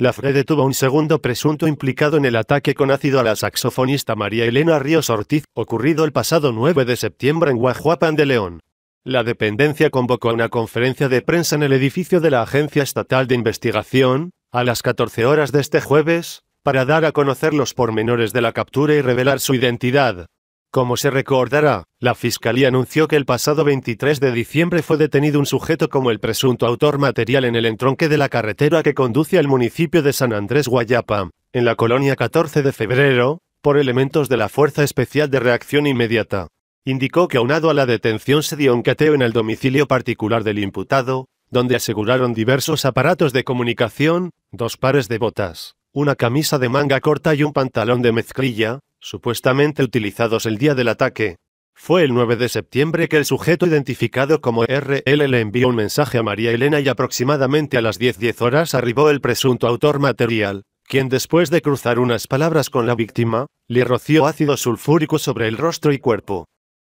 La tuvo detuvo un segundo presunto implicado en el ataque con ácido a la saxofonista María Elena Ríos Ortiz, ocurrido el pasado 9 de septiembre en Guajuapan de León. La dependencia convocó a una conferencia de prensa en el edificio de la Agencia Estatal de Investigación, a las 14 horas de este jueves, para dar a conocer los pormenores de la captura y revelar su identidad. Como se recordará, la Fiscalía anunció que el pasado 23 de diciembre fue detenido un sujeto como el presunto autor material en el entronque de la carretera que conduce al municipio de San Andrés Guayapa, en la colonia 14 de febrero, por elementos de la Fuerza Especial de Reacción Inmediata. Indicó que aunado a la detención se dio un cateo en el domicilio particular del imputado, donde aseguraron diversos aparatos de comunicación, dos pares de botas, una camisa de manga corta y un pantalón de mezclilla, supuestamente utilizados el día del ataque. Fue el 9 de septiembre que el sujeto identificado como RL le envió un mensaje a María Elena y aproximadamente a las 10:10 horas arribó el presunto autor material, quien después de cruzar unas palabras con la víctima, le roció ácido sulfúrico sobre el rostro y cuerpo.